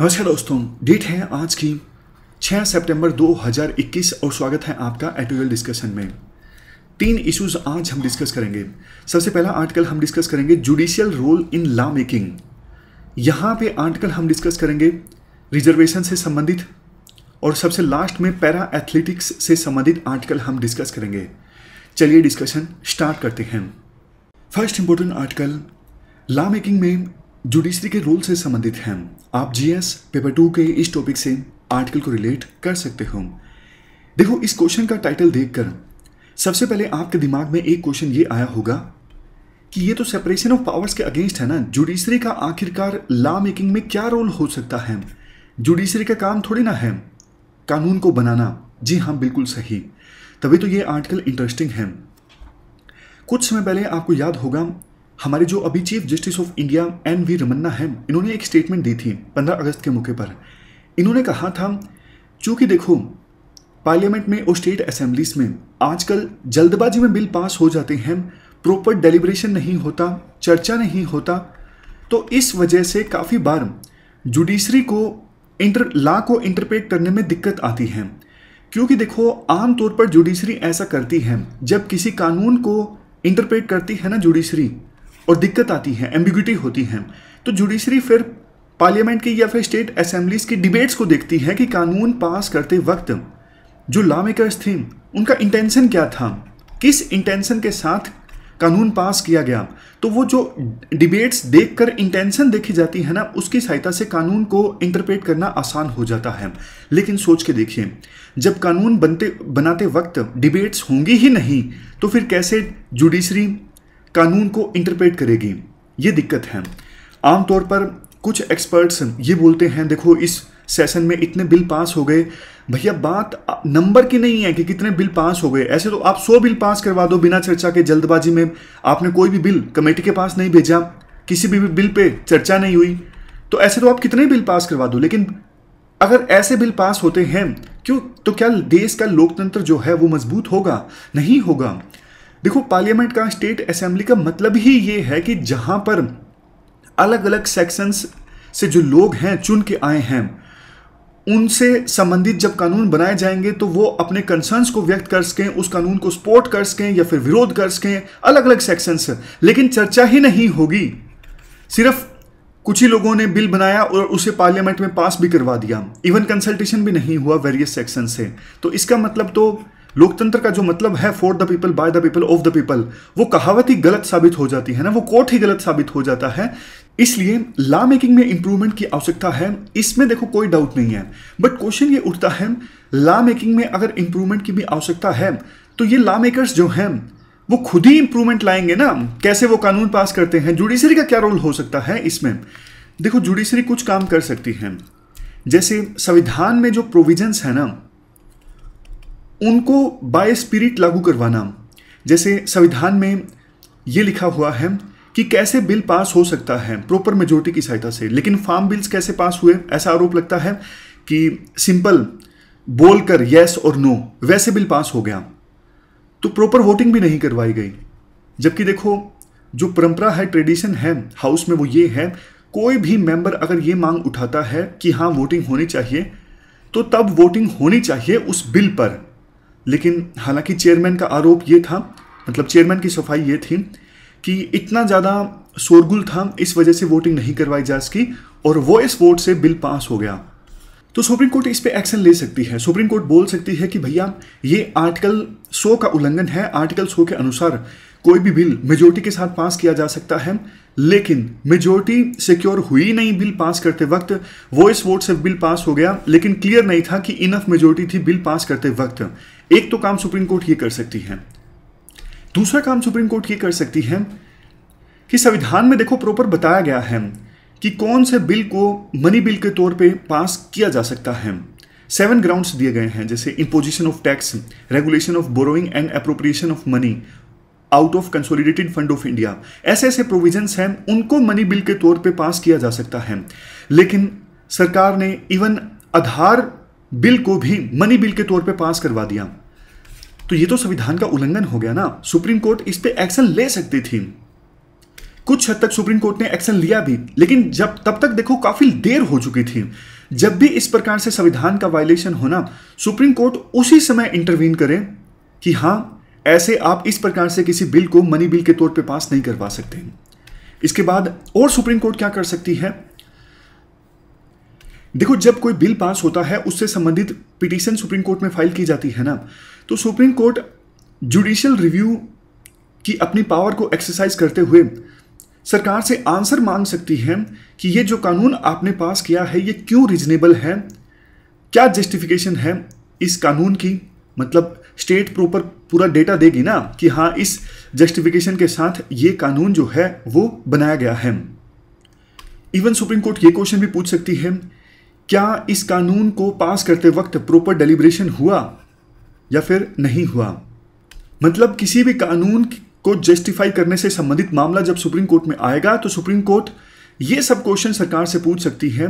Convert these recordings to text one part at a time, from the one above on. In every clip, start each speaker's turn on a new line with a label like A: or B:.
A: नमस्कार दोस्तों डेट है आज की 6 सितंबर 2021 और स्वागत है आपका एटोरियल डिस्कशन में तीन इश्यूज आज हम डिस्कस करेंगे सबसे पहला आर्टिकल हम डिस्कस करेंगे judicial role in law making यहाँ पे आर्टिकल हम डिस्कस करेंगे रिजर्वेशन से संबंधित और सबसे लास्ट में पैरा एथलेटिक्स से संबंधित आर्टिकल हम डिस्कस करेंगे चलिए डिस्कशन स्टार्ट करते हैं first important article law making में जुडिशरी के रूल से संबंधित हैं आप जीएस पेपर टू के इस टॉपिक से आर्टिकल को रिलेट कर सकते हो देखो इस क्वेश्चन का टाइटल देखकर सबसे पहले आपके दिमाग में एक क्वेश्चन ये आया होगा कि ये तो सेपरेशन ऑफ पावर्स के अगेंस्ट है ना जुडिशरी का आखिरकार लॉ मेकिंग में क्या रोल हो सकता है जुडिशरी का काम थोड़ी ना है कानून को बनाना जी हाँ बिल्कुल सही तभी तो ये आर्टिकल इंटरेस्टिंग है कुछ समय पहले आपको याद होगा हमारे जो अभी chief justice of India N V Ramana हैं इन्होंने एक स्टेटमेंट दी थी 15 अगस्त के मौके पर इन्होंने कहा था चूँकि देखो पार्लियामेंट में और स्टेट असेंबलीज में आजकल जल्दबाजी में बिल पास हो जाते हैं प्रॉपर डेलीबरेशन नहीं होता चर्चा नहीं होता तो इस वजह से काफ़ी बार जुडिशरी को इंटर लॉ को इंटरप्रेट करने में दिक्कत आती है क्योंकि देखो आमतौर पर जुडिशरी ऐसा करती है जब किसी कानून को इंटरप्रेट करती है ना जुडिशरी और दिक्कत आती है एम्बिग्यूटी होती है तो जुडिशरी फिर पार्लियामेंट की या फिर स्टेट असेंबलीज की डिबेट्स को देखती है कि कानून पास करते वक्त जो लॉ मेकर्स थे उनका इंटेंशन क्या था किस इंटेंशन के साथ कानून पास किया गया तो वो जो डिबेट्स देखकर इंटेंशन देखी जाती है ना उसकी सहायता से कानून को इंटरप्रेट करना आसान हो जाता है लेकिन सोच के देखिए जब कानून बनते बनाते वक्त डिबेट्स होंगी ही नहीं तो फिर कैसे जुडिशरी कानून को इंटरप्रेट करेगी ये दिक्कत है आमतौर पर कुछ एक्सपर्ट्स ये बोलते हैं देखो इस सेशन में इतने बिल पास हो गए भैया बात नंबर की नहीं है कि कितने बिल पास हो गए ऐसे तो आप 100 बिल पास करवा दो बिना चर्चा के जल्दबाजी में आपने कोई भी बिल कमेटी के पास नहीं भेजा किसी भी बिल पे चर्चा नहीं हुई तो ऐसे तो आप कितने बिल पास करवा दो लेकिन अगर ऐसे बिल पास होते हैं क्यों तो क्या देश का लोकतंत्र जो है वो मजबूत होगा नहीं होगा देखो पार्लियामेंट का स्टेट असेंबली का मतलब ही ये है कि जहां पर अलग अलग सेक्शंस से जो लोग हैं चुन के आए हैं उनसे संबंधित जब कानून बनाए जाएंगे तो वो अपने कंसर्न्स को व्यक्त कर सकें उस कानून को सपोर्ट कर सकें या फिर विरोध कर सकें अलग अलग सेक्शन से लेकिन चर्चा ही नहीं होगी सिर्फ कुछ ही लोगों ने बिल बनाया और उसे पार्लियामेंट में पास भी करवा दिया इवन कंसल्टेशन भी नहीं हुआ वेरियस सेक्शन से तो इसका मतलब तो लोकतंत्र का जो मतलब है for the people by the people of the people वो कहावत ही गलत साबित हो जाती है ना वो कोर्ट ही गलत साबित हो जाता है इसलिए लॉ मेकिंग में इंप्रूवमेंट की आवश्यकता है इसमें देखो कोई डाउट नहीं है बट क्वेश्चन ये उठता है लॉ मेकिंग में अगर इंप्रूवमेंट की भी आवश्यकता है तो ये लॉ मेकर्स जो हैं वो खुद ही इंप्रूवमेंट लाएंगे ना कैसे वो कानून पास करते हैं जुडिशरी का क्या रोल हो सकता है इसमें देखो जुडिशरी कुछ काम कर सकती है जैसे संविधान में जो प्रोविजंस है ना उनको बाय स्पिरिट लागू करवाना जैसे संविधान में ये लिखा हुआ है कि कैसे बिल पास हो सकता है प्रॉपर मेजोरिटी की सहायता से लेकिन फार्म बिल्स कैसे पास हुए ऐसा आरोप लगता है कि सिंपल बोलकर यस और नो वैसे बिल पास हो गया तो प्रॉपर वोटिंग भी नहीं करवाई गई जबकि देखो जो परंपरा है ट्रेडिशन है हाउस में वो ये है कोई भी मेंबर अगर ये मांग उठाता है कि हाँ वोटिंग होनी चाहिए तो तब वोटिंग होनी चाहिए उस बिल पर लेकिन हालांकि चेयरमैन का आरोप ये था मतलब चेयरमैन की सफाई ये थी कि इतना ज़्यादा शोरगुल था इस वजह से वोटिंग नहीं करवाई जा सकी और वो इस वोट से बिल पास हो गया तो सुप्रीम कोर्ट इस पर एक्शन ले सकती है सुप्रीम कोर्ट बोल सकती है कि भैया ये आर्टिकल 100 का उल्लंघन है आर्टिकल 100 के अनुसार कोई भी बिल मेजोरिटी के साथ पास किया जा सकता है लेकिन मेजोरिटी सिक्योर हुई नहीं बिल पास करते वक्त वो इस वोट से बिल पास हो गया लेकिन क्लियर नहीं था कि इनफ मेजोरिटी थी बिल पास करते वक्त एक तो काम सुप्रीम कोर्ट ये कर सकती है दूसरा काम सुप्रीम कोर्ट ये कर सकती है कि संविधान में देखो प्रॉपर बताया गया है कि कौन से बिल को मनी बिल के तौर पे पास किया जा सकता है सेवन ग्राउंड्स दिए गए हैं जैसे imposition of tax regulation of borrowing and appropriation of money out of consolidated fund of India ऐसे ऐसे प्रोविजंस हैं उनको मनी बिल के तौर पे पास किया जा सकता है लेकिन सरकार ने इवन आधार बिल को भी मनी बिल के तौर पे पास करवा दिया तो ये तो संविधान का उल्लंघन हो गया ना सुप्रीम कोर्ट इस पे एक्शन ले सकती थी कुछ हद तक सुप्रीम कोर्ट ने एक्शन लिया भी लेकिन जब तब तक देखो काफी देर हो चुकी थी जब भी इस प्रकार से संविधान का वायलेशन होना सुप्रीम कोर्ट उसी समय इंटरवीन करे कि हाँ ऐसे आप इस प्रकार से किसी बिल को मनी बिल के तौर पे पास नहीं करवा सकते इसके बाद और सुप्रीम कोर्ट क्या कर सकती है देखो जब कोई बिल पास होता है उससे संबंधित पिटीशन सुप्रीम कोर्ट में फाइल की जाती है ना तो सुप्रीम कोर्ट जुडिशियल रिव्यू की अपनी पावर को एक्सरसाइज करते हुए सरकार से आंसर मांग सकती है कि ये जो कानून आपने पास किया है ये क्यों रीजनेबल है क्या जस्टिफिकेशन है इस कानून की मतलब स्टेट प्रॉपर पूरा डेटा देगी ना कि हाँ इस जस्टिफिकेशन के साथ ये कानून जो है वो बनाया गया है इवन सुप्रीम कोर्ट ये क्वेश्चन भी पूछ सकती है क्या इस कानून को पास करते वक्त प्रॉपर डेलिब्रेशन हुआ या फिर नहीं हुआ मतलब किसी भी कानून को जस्टिफाई करने से संबंधित मामला जब सुप्रीम कोर्ट में आएगा तो सुप्रीम कोर्ट ये सब क्वेश्चन सरकार से पूछ सकती है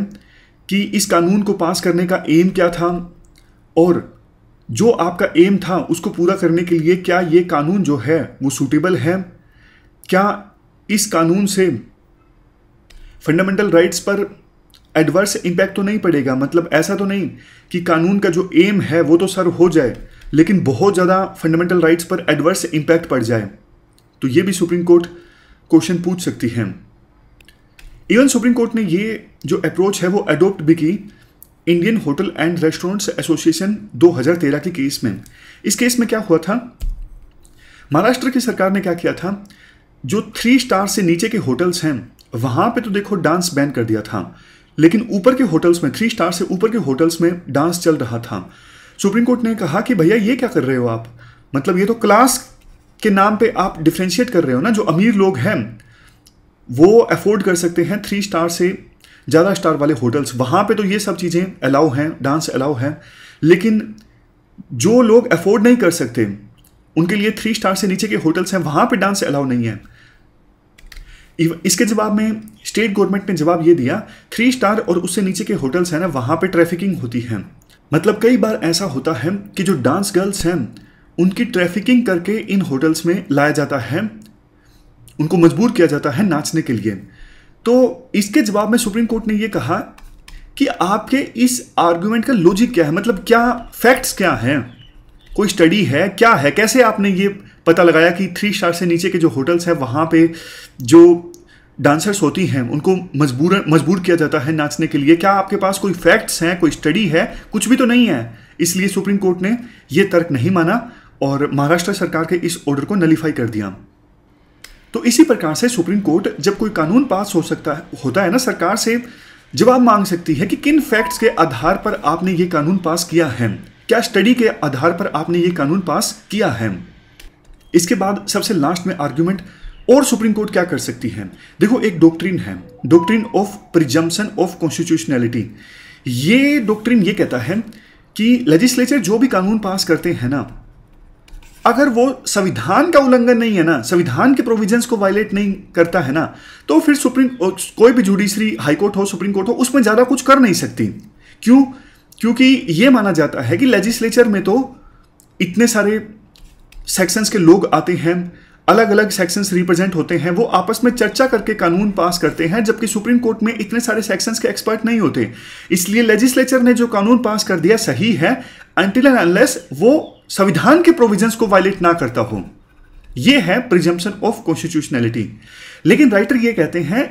A: कि इस कानून को पास करने का एम क्या था और जो आपका एम था उसको पूरा करने के लिए क्या ये कानून जो है वो सूटेबल है क्या इस कानून से फंडामेंटल राइट्स पर एडवर्स इम्पैक्ट तो नहीं पड़ेगा मतलब ऐसा तो नहीं कि कानून का जो एम है वो तो सर हो जाए लेकिन बहुत ज़्यादा फंडामेंटल राइट्स पर एडवर्स इम्पैक्ट पड़ जाए तो ये भी सुप्रीम कोर्ट क्वेश्चन पूछ सकती है इवन सुप्रीम कोर्ट ने ये जो अप्रोच है वो एडोप्ट भी की Indian hotel and restaurants association 2013 के केस में इस केस में क्या हुआ था महाराष्ट्र की सरकार ने क्या किया था जो थ्री स्टार से नीचे के होटल्स हैं वहां पे तो देखो डांस बैन कर दिया था लेकिन ऊपर के होटल्स में थ्री स्टार से ऊपर के होटल्स में डांस चल रहा था सुप्रीम कोर्ट ने कहा कि भैया ये क्या कर रहे हो आप मतलब ये तो क्लास के नाम पे आप डिफ्रेंशिएट कर रहे हो ना जो अमीर लोग हैं वो अफोर्ड कर सकते हैं थ्री स्टार से ज़्यादा स्टार वाले होटल्स वहाँ पे तो ये सब चीज़ें अलाउ हैं डांस अलाउ है लेकिन जो लोग अफोर्ड नहीं कर सकते उनके लिए थ्री स्टार से नीचे के होटल्स हैं वहाँ पे डांस अलाउ नहीं है इसके जवाब में स्टेट गवर्नमेंट ने जवाब ये दिया थ्री स्टार और उससे नीचे के होटल्स हैं ना वहाँ पे ट्रैफिकिंग होती है मतलब कई बार ऐसा होता है कि जो डांस गर्ल्स हैं उनकी ट्रैफिकिंग करके इन होटल्स में लाया जाता है उनको मजबूर किया जाता है नाचने के लिए तो इसके जवाब में सुप्रीम कोर्ट ने यह कहा कि आपके इस आर्ग्यूमेंट का लॉजिक क्या है मतलब क्या फैक्ट्स क्या हैं कोई स्टडी है क्या है कैसे आपने ये पता लगाया कि थ्री स्टार से नीचे के जो होटल्स हैं वहाँ पे जो डांसर्स होती हैं उनको मजबूर मजबूर किया जाता है नाचने के लिए क्या आपके पास कोई फैक्ट्स हैं कोई स्टडी है कुछ भी तो नहीं है इसलिए सुप्रीम कोर्ट ने ये तर्क नहीं माना और महाराष्ट्र सरकार के इस ऑर्डर को नलीफाई कर दिया तो इसी प्रकार से सुप्रीम कोर्ट जब कोई कानून पास हो सकता है होता है ना सरकार से जवाब मांग सकती है कि किन फैक्ट्स के आधार पर आपने ये कानून पास किया है क्या स्टडी के आधार पर आपने ये कानून पास किया है इसके बाद सबसे लास्ट में आर्ग्यूमेंट और सुप्रीम कोर्ट क्या कर सकती है देखो एक डॉक्ट्रिन है doctrine of presumption of constitutionality ये डॉक्ट्रिन ये कहता है कि लेजिस्लेचर जो भी कानून पास करते हैं ना अगर वो संविधान का उल्लंघन नहीं है ना संविधान के प्रोविजंस को वायलेट नहीं करता है ना तो फिर सुप्रीम कोई भी जुडिशरी हाईकोर्ट हो सुप्रीम कोर्ट हो उसमें ज़्यादा कुछ कर नहीं सकती क्यों क्योंकि ये माना जाता है कि लेजिस्लेचर में तो इतने सारे सेक्शंस के लोग आते हैं अलग अलग सेक्शंस रिप्रेजेंट होते हैं वो आपस में चर्चा करके कानून पास करते हैं जबकि सुप्रीम कोर्ट में इतने सारे सेक्शंस के एक्सपर्ट नहीं होते इसलिए लेजिस्लेचर ने जो कानून पास कर दिया सही है एंटिल एंड अनलेस वो संविधान के प्रोविजंस को वायलेट ना करता हो ये है प्रिजम्पन ऑफ कॉन्स्टिट्यूशनैलिटी लेकिन राइटर ये कहते हैं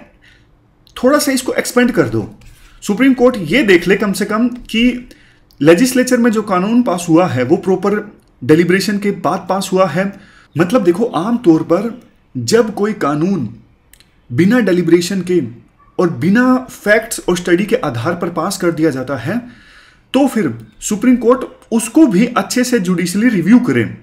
A: थोड़ा सा इसको एक्सपेंड कर दो सुप्रीम कोर्ट ये देख ले कम से कम कि लेजिस्लेचर में जो कानून पास हुआ है वो प्रॉपर डेलीब्रेशन के बाद पास हुआ है मतलब देखो आम तौर पर जब कोई कानून बिना डेलीब्रेशन के और बिना फैक्ट्स और स्टडी के आधार पर पास कर दिया जाता है तो फिर सुप्रीम कोर्ट उसको भी अच्छे से जुडिशली रिव्यू करें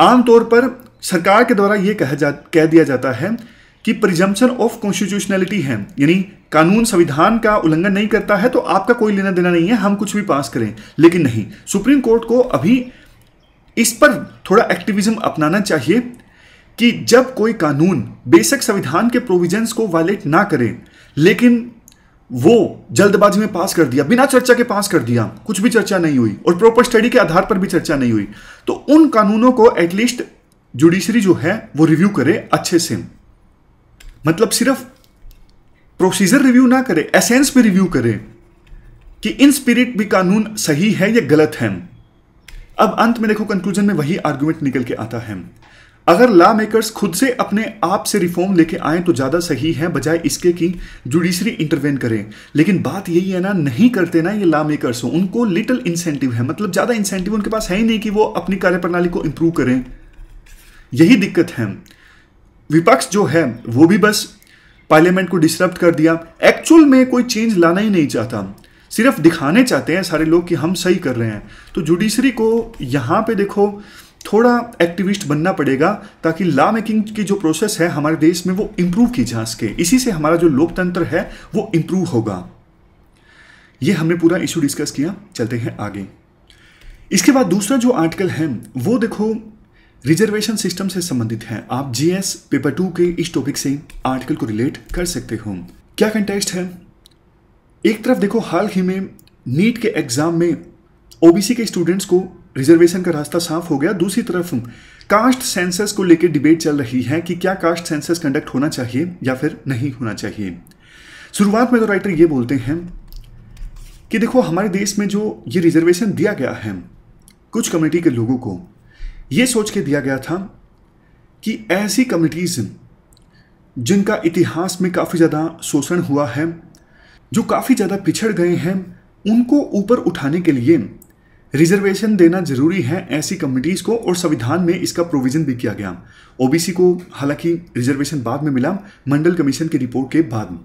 A: आमतौर पर सरकार के द्वारा यह कह जा कह दिया जाता है कि प्रिजम्पन ऑफ कॉन्स्टिट्यूशनैलिटी है यानी कानून संविधान का उल्लंघन नहीं करता है तो आपका कोई लेना देना नहीं है हम कुछ भी पास करें लेकिन नहीं सुप्रीम कोर्ट को अभी इस पर थोड़ा एक्टिविज्म अपनाना चाहिए कि जब कोई कानून बेशक संविधान के प्रोविजंस को वायलेट ना करे लेकिन वो जल्दबाजी में पास कर दिया बिना चर्चा के पास कर दिया कुछ भी चर्चा नहीं हुई और प्रॉपर स्टडी के आधार पर भी चर्चा नहीं हुई तो उन कानूनों को एटलीस्ट जुडिशरी जो है वो रिव्यू करे अच्छे से मतलब सिर्फ प्रोसीजर रिव्यू ना करे एसेंस भी रिव्यू करे कि इन स्पिरिट भी कानून सही है या गलत है अब अंत में देखो कंक्लूजन में वही आर्ग्यूमेंट निकल के आता है अगर लॉ मेकर्स खुद से अपने आप से रिफॉर्म लेके आए तो ज़्यादा सही है बजाय इसके कि जुडिशरी इंटरवेन करें लेकिन बात यही है ना नहीं करते ना ये लॉ मेकर्स हो उनको लिटिल इंसेंटिव है मतलब ज़्यादा इंसेंटिव उनके पास है ही नहीं कि वो अपनी कार्यप्रणाली को इंप्रूव करें यही दिक्कत है विपक्ष जो है वो भी बस पार्लियामेंट को डिस्टर्ब कर दिया एक्चुअल में कोई चेंज लाना ही नहीं चाहता सिर्फ दिखाने चाहते हैं सारे लोग कि हम सही कर रहे हैं तो जुडिशरी को यहाँ पे देखो थोड़ा एक्टिविस्ट बनना पड़ेगा ताकि लॉ मेकिंग की जो प्रोसेस है हमारे देश में वो इम्प्रूव की जा सके इसी से हमारा जो लोकतंत्र है वो इम्प्रूव होगा ये हमने पूरा इशू डिस्कस किया चलते हैं आगे इसके बाद दूसरा जो आर्टिकल है वो देखो रिजर्वेशन सिस्टम से संबंधित है आप जीएस पेपर टू के इस टॉपिक से आर्टिकल को रिलेट कर सकते हो क्या कंटेक्स्ट है एक तरफ देखो हाल ही में नीट के एग्ज़ाम में ओबीसी के स्टूडेंट्स को रिजर्वेशन का रास्ता साफ हो गया दूसरी तरफ कास्ट सेंसस को लेकर डिबेट चल रही है कि क्या कास्ट सेंसस कंडक्ट होना चाहिए या फिर नहीं होना चाहिए शुरुआत में तो राइटर ये बोलते हैं कि देखो हमारे देश में जो ये रिजर्वेशन दिया गया है कुछ कम्युनिटी के लोगों को ये सोच के दिया गया था कि ऐसी कम्युनिटीज़ जिनका इतिहास में काफ़ी ज़्यादा शोषण हुआ है जो काफ़ी ज़्यादा पिछड़ गए हैं उनको ऊपर उठाने के लिए रिजर्वेशन देना जरूरी है ऐसी कम्युनिटीज़ को और संविधान में इसका प्रोविज़न भी किया गया ओबीसी को हालांकि रिजर्वेशन बाद में मिला मंडल कमीशन की रिपोर्ट के बाद में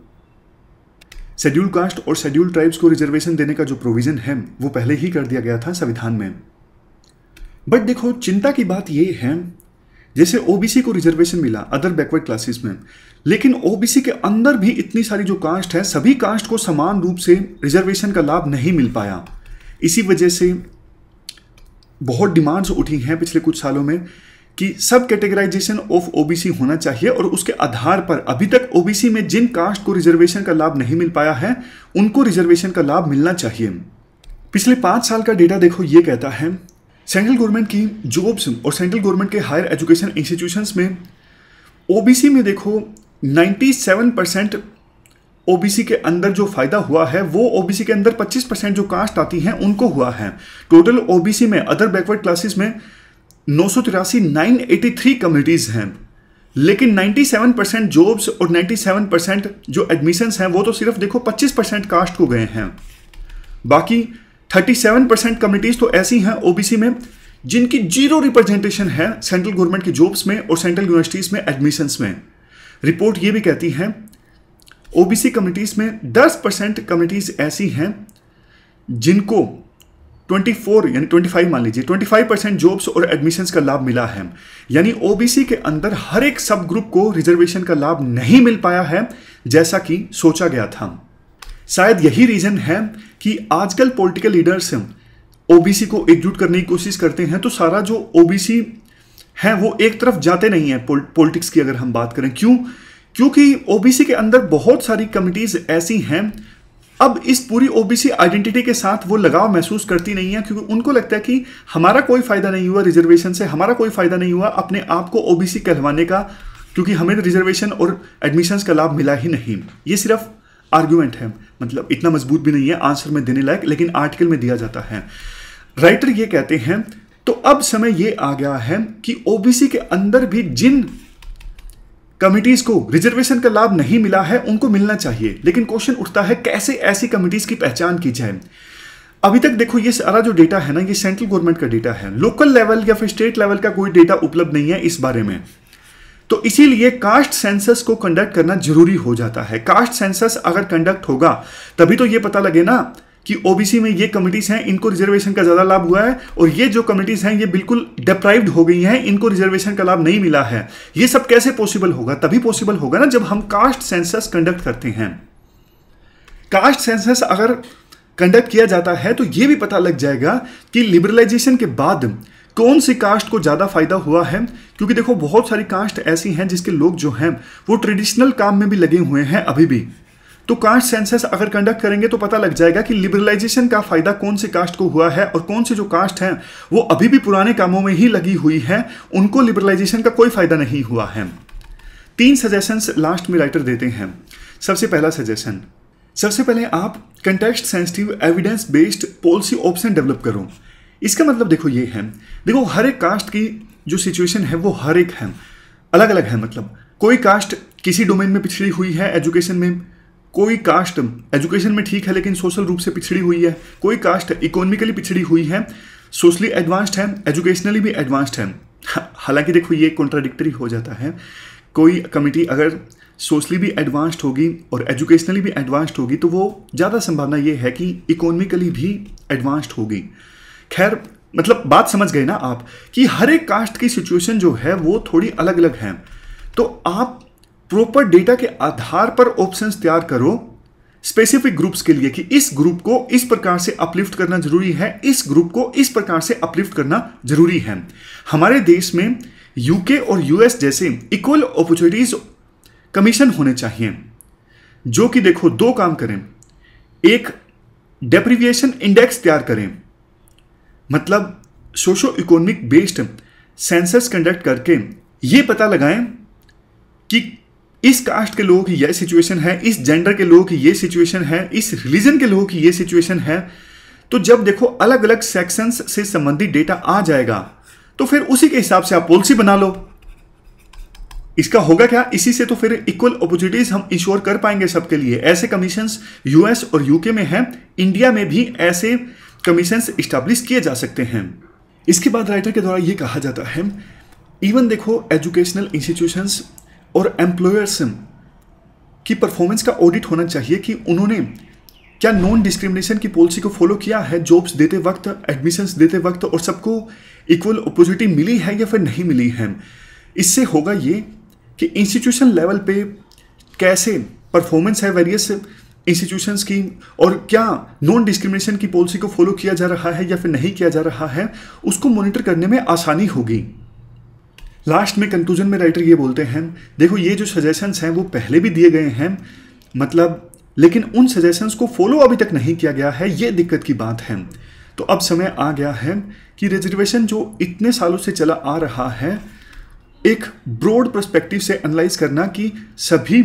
A: शेड्यूल कास्ट और शेड्यूल ट्राइब्स को रिजर्वेशन देने का जो प्रोविज़न है वो पहले ही कर दिया गया था संविधान में बट देखो चिंता की बात ये है जैसे ओबीसी को रिजर्वेशन मिला अदर बैकवर्ड क्लासेस में लेकिन ओबीसी के अंदर भी इतनी सारी जो कास्ट है सभी कास्ट को समान रूप से रिजर्वेशन का लाभ नहीं मिल पाया इसी वजह से बहुत डिमांड्स उठी हैं पिछले कुछ सालों में कि सब कैटेगराइजेशन ऑफ ओबीसी होना चाहिए और उसके आधार पर अभी तक ओबीसी में जिन कास्ट को रिजर्वेशन का लाभ नहीं मिल पाया है उनको रिजर्वेशन का लाभ मिलना चाहिए पिछले पांच साल का डेटा देखो ये कहता है सेंट्रल गवर्नमेंट की जॉब्स और सेंट्रल गवर्नमेंट के हायर एजुकेशन इंस्टीट्यूशंस में ओबीसी में देखो 97 परसेंट ओबीसी के अंदर जो फायदा हुआ है वो ओबीसी के अंदर 25 परसेंट जो कास्ट आती हैं उनको हुआ है टोटल ओबीसी में अदर बैकवर्ड क्लासेस में नौ सौ तिरासी नाइन एटी थ्री कम्युनिटीज़ हैं लेकिन 97 परसेंट जॉब्स और 97 परसेंट जो एडमिशंस हैं वो तो सिर्फ देखो 25 परसेंट कास्ट को गए हैं बाकी 37 परसेंट कम्युनिटीज तो ऐसी हैं ओबीसी में जिनकी जीरो रिप्रेजेंटेशन है सेंट्रल गवर्नमेंट की जॉब्स में और सेंट्रल यूनिवर्सिटीज में एडमिशंस में रिपोर्ट ये भी कहती है ओबीसी कम्युनिटीज में 10 परसेंट कम्युनिटीज ऐसी हैं जिनको 24 यानी 25 मान लीजिए 25 परसेंट जॉब्स और एडमिशंस का लाभ मिला है यानी ओबीसी के अंदर हर एक सब ग्रुप को रिजर्वेशन का लाभ नहीं मिल पाया है जैसा कि सोचा गया था शायद यही रीज़न है कि आजकल पॉलिटिकल लीडर्स हैं ओबीसी को एकजुट करने की कोशिश करते हैं तो सारा जो ओबीसी है वो एक तरफ जाते नहीं है पॉलिटिक्स की अगर हम बात करें क्यों क्योंकि ओबीसी के अंदर बहुत सारी कमिटीज ऐसी हैं अब इस पूरी ओबीसी आइडेंटिटी के साथ वो लगाव महसूस करती नहीं है क्योंकि उनको लगता है कि हमारा कोई फायदा नहीं हुआ रिजर्वेशन से हमारा कोई फायदा नहीं हुआ अपने आप को ओबीसी कहलवाने का क्योंकि हमें रिजर्वेशन और एडमिशन्स का लाभ मिला ही नहीं ये सिर्फ आर्ग्यूमेंट है मतलब इतना मजबूत भी नहीं है आंसर में देने लायक लेकिन आर्टिकल में दिया जाता है राइटर ये कहते हैं तो अब समय ये आ गया है कि ओबीसी के अंदर भी जिन कमिटीज को रिजर्वेशन का लाभ नहीं मिला है उनको मिलना चाहिए लेकिन क्वेश्चन उठता है कैसे ऐसी कमिटीज की पहचान की जाए अभी तक देखो ये सारा जो डेटा है ना ये सेंट्रल गवर्नमेंट का डेटा है लोकल लेवल या फिर स्टेट लेवल का कोई डेटा उपलब्ध नहीं है इस बारे में तो इसीलिए कास्ट सेंसस को कंडक्ट करना जरूरी हो जाता है कास्ट सेंसस अगर कंडक्ट होगा तभी तो ये पता लगे ना कि ओबीसी में ये कमिटीज हैं इनको रिजर्वेशन का ज़्यादा लाभ हुआ है और ये जो कमिटीज हैं ये बिल्कुल डिप्राइव्ड हो गई हैं इनको रिजर्वेशन का लाभ नहीं मिला है ये सब कैसे पॉसिबल होगा तभी पॉसिबल होगा ना जब हम कास्ट सेंसस कंडक्ट करते हैं कास्ट सेंसस अगर कंडक्ट किया जाता है तो ये भी पता लग जाएगा कि लिबरलाइजेशन के बाद कौन सी कास्ट को ज़्यादा फायदा हुआ है क्योंकि देखो बहुत सारी कास्ट ऐसी हैं जिसके लोग जो हैं वो ट्रेडिशनल काम में भी लगे हुए हैं अभी भी तो कास्ट सेंसस अगर कंडक्ट करेंगे तो पता लग जाएगा कि लिबरलाइजेशन का फायदा कौन से कास्ट को हुआ है और कौन से जो कास्ट हैं वो अभी भी पुराने कामों में ही लगी हुई हैं उनको लिबरलाइजेशन का कोई फायदा नहीं हुआ है तीन सजेशंस लास्ट में राइटर देते हैं सबसे पहला सजेशन सबसे पहले आप context sensitive evidence based policy option develop करो इसका मतलब देखो ये है देखो हर एक कास्ट की जो सिचुएशन है वो हर एक है अलग अलग है मतलब कोई कास्ट किसी डोमेन में पिछड़ी हुई है एजुकेशन में कोई कास्ट एजुकेशन में ठीक है लेकिन सोशल रूप से पिछड़ी हुई है कोई कास्ट इकोनॉमिकली पिछड़ी हुई है सोशली एडवांस्ड है एजुकेशनली भी एडवांस्ड है हालांकि देखो ये कॉन्ट्राडिक्टरी हो जाता है कोई कमिटी अगर सोशली भी एडवांस्ड होगी और एजुकेशनली भी एडवांस्ड होगी तो वो ज़्यादा संभावना ये है कि इकोनॉमिकली भी एडवांस्ड होगी खैर मतलब बात समझ गए ना आप कि हर एक कास्ट की सिचुएशन जो है वो थोड़ी अलग अलग है तो आप प्रॉपर डेटा के आधार पर ऑप्शंस तैयार करो स्पेसिफिक ग्रुप्स के लिए कि इस ग्रुप को इस प्रकार से अपलिफ्ट करना जरूरी है इस ग्रुप को इस प्रकार से अपलिफ्ट करना जरूरी है हमारे देश में यूके और यूएस जैसे इक्वल अपॉर्चुनिटीज कमीशन होने चाहिए जो कि देखो दो काम करें एक डेप्रिविएशन इंडेक्स तैयार करें मतलब socio economic based census conduct करके ये पता लगाएं कि इस कास्ट के लोगों की यह सिचुएशन है इस जेंडर के लोगों की ये सिचुएशन है इस रिलीजन के लोगों की ये सिचुएशन है तो जब देखो अलग अलग सेक्शंस से संबंधित डेटा आ जाएगा तो फिर उसी के हिसाब से आप पॉलिसी बना लो इसका होगा क्या इसी से तो फिर इक्वल अपॉर्चुनिटीज हम इंश्योर कर पाएंगे सबके लिए ऐसे कमीशन यूएस और यूके में हैं इंडिया में भी ऐसे कमीशंस इस्टाब्लिश किए जा सकते हैं इसके बाद राइटर के द्वारा ये कहा जाता है इवन देखो एजुकेशनल इंस्टीट्यूशंस और एम्प्लॉयर्स की परफॉर्मेंस का ऑडिट होना चाहिए कि उन्होंने क्या नॉन डिस्क्रिमिनेशन की पॉलिसी को फॉलो किया है जॉब्स देते वक्त एडमिशंस देते वक्त और सबको इक्वल अपॉर्चुनिटी मिली है या फिर नहीं मिली है इससे होगा ये कि इंस्टीट्यूशन लेवल पे कैसे परफॉर्मेंस है वेरियस इंस्टीट्यूशन की और क्या नॉन डिस्क्रिमिनेशन की पॉलिसी को फॉलो किया जा रहा है या फिर नहीं किया जा रहा है उसको मॉनिटर करने में आसानी होगी लास्ट में कंक्लूजन में राइटर ये बोलते हैं देखो ये जो सजेशंस हैं वो पहले भी दिए गए हैं मतलब लेकिन उन सजेशंस को फॉलो अभी तक नहीं किया गया है ये दिक्कत की बात है तो अब समय आ गया है कि रिजर्वेशन जो इतने सालों से चला आ रहा है एक ब्रॉड परस्पेक्टिव से एनालाइज करना कि सभी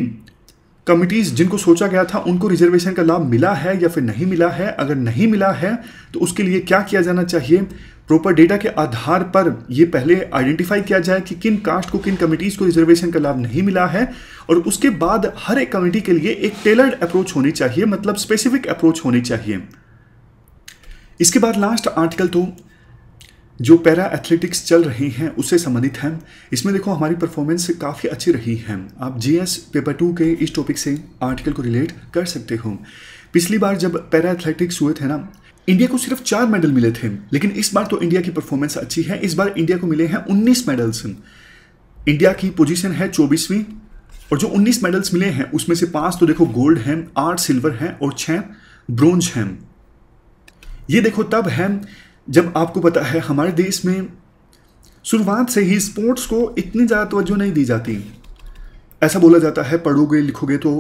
A: कमिटीज जिनको सोचा गया था उनको रिजर्वेशन का लाभ मिला है या फिर नहीं मिला है अगर नहीं मिला है तो उसके लिए क्या किया जाना चाहिए प्रॉपर डेटा के आधार पर ये पहले आइडेंटिफाई किया जाए कि किन कास्ट को किन कमिटीज़ को रिजर्वेशन का लाभ नहीं मिला है और उसके बाद हर एक कमिटी के लिए एक टेलर्ड अप्रोच होनी चाहिए मतलब स्पेसिफिक अप्रोच होनी चाहिए इसके बाद लास्ट आर्टिकल तो जो पैरा एथलेटिक्स चल रही हैं उससे संबंधित हैं इसमें देखो हमारी परफॉर्मेंस काफ़ी अच्छी रही है आप जीएस पेपर टू के इस टॉपिक से आर्टिकल को रिलेट कर सकते हो पिछली बार जब पैरा एथलेटिक्स हुए थे ना इंडिया को सिर्फ चार मेडल मिले थे लेकिन इस बार तो इंडिया की परफॉर्मेंस अच्छी है इस बार इंडिया को मिले हैं उन्नीस मेडल्स इंडिया की पोजिशन है चौबीसवीं और जो उन्नीस मेडल्स मिले हैं उसमें से पांच तो देखो गोल्ड हैं आठ सिल्वर हैं और छः ब्रोंज हैं ये देखो तब है जब आपको पता है हमारे देश में शुरुआत से ही स्पोर्ट्स को इतनी ज़्यादा तवज्जो नहीं दी जाती ऐसा बोला जाता है पढ़ोगे लिखोगे तो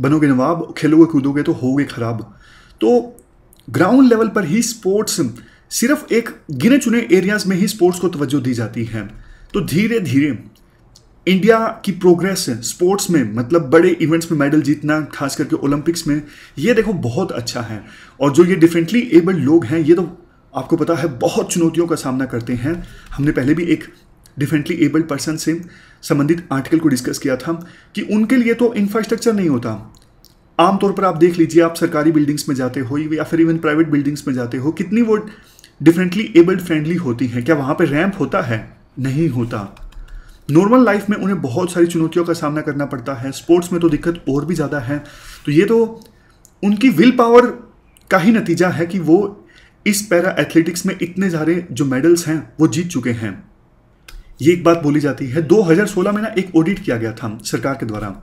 A: बनोगे नवाब खेलोगे कूदोगे तो होगे खराब तो ग्राउंड लेवल पर ही स्पोर्ट्स सिर्फ एक गिने चुने एरियाज में ही स्पोर्ट्स को तवज्जो दी जाती है तो धीरे धीरे इंडिया की प्रोग्रेस स्पोर्ट्स में मतलब बड़े इवेंट्स में मेडल जीतना खास करके ओलंपिक्स में ये देखो बहुत अच्छा है और जो ये डिफरेंटली एबल्ड लोग हैं ये तो आपको पता है बहुत चुनौतियों का सामना करते हैं हमने पहले भी एक डिफरेंटली एबल्ड पर्सन से संबंधित आर्टिकल को डिस्कस किया था कि उनके लिए तो इंफ्रास्ट्रक्चर नहीं होता आमतौर पर आप देख लीजिए आप सरकारी बिल्डिंग्स में जाते हो या फिर इवन प्राइवेट बिल्डिंग्स में जाते हो कितनी वो डिफरेंटली एबल्ड फ्रेंडली होती हैं क्या वहाँ पर रैंप होता है नहीं होता नॉर्मल लाइफ में उन्हें बहुत सारी चुनौतियों का सामना करना पड़ता है स्पोर्ट्स में तो दिक्कत और भी ज़्यादा है तो ये तो उनकी विल पावर का ही नतीजा है कि वो इस पैरा एथलेटिक्स में इतने सारे जो मेडल्स हैं वो जीत चुके हैं ये एक बात बोली जाती है 2016 में ना एक ऑडिट किया गया था सरकार के द्वारा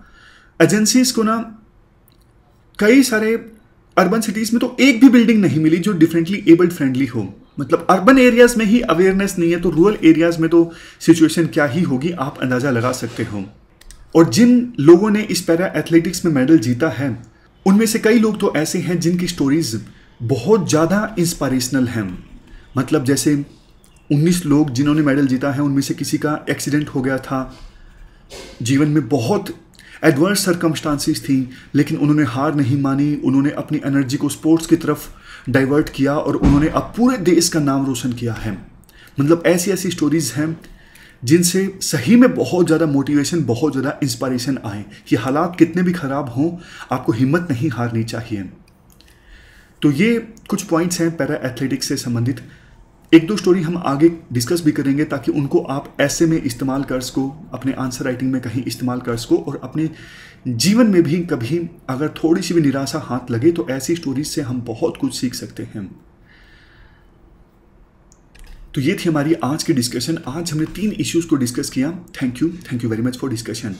A: एजेंसीज को ना कई सारे अर्बन सिटीज़ में तो एक भी बिल्डिंग नहीं मिली जो डिफरेंटली एबल्ड फ्रेंडली हो मतलब अर्बन एरियाज़ में ही अवेयरनेस नहीं है तो रूरल एरियाज़ में तो सिचुएशन क्या ही होगी आप अंदाज़ा लगा सकते हो और जिन लोगों ने इस पैरा एथलेटिक्स में मेडल जीता है उनमें से कई लोग तो ऐसे हैं जिनकी स्टोरीज़ बहुत ज़्यादा इंस्पायरेशनल हैं मतलब जैसे 19 लोग जिन्होंने मेडल जीता है उनमें से किसी का एक्सीडेंट हो गया था जीवन में बहुत एडवर्स सरकमस्टांसिस थी लेकिन उन्होंने हार नहीं मानी उन्होंने अपनी एनर्जी को स्पोर्ट्स की तरफ डाइवर्ट किया और उन्होंने अब पूरे देश का नाम रोशन किया है मतलब ऐसी ऐसी स्टोरीज़ हैं जिनसे सही में बहुत ज़्यादा मोटिवेशन बहुत ज़्यादा इंस्पायरेशन आए कि हालात कितने भी ख़राब हों आपको हिम्मत नहीं हारनी चाहिए तो ये कुछ पॉइंट्स हैं पैरा एथलेटिक्स से संबंधित एक दो स्टोरी हम आगे डिस्कस भी करेंगे ताकि उनको आप ऐसे में इस्तेमाल कर सको अपने आंसर राइटिंग में कहीं इस्तेमाल कर सको और अपने जीवन में भी कभी अगर थोड़ी सी भी निराशा हाथ लगे तो ऐसी स्टोरीज से हम बहुत कुछ सीख सकते हैं तो ये थी हमारी आज की डिस्कशन आज हमने तीन इश्यूज को डिस्कस किया thank you thank you very much for discussion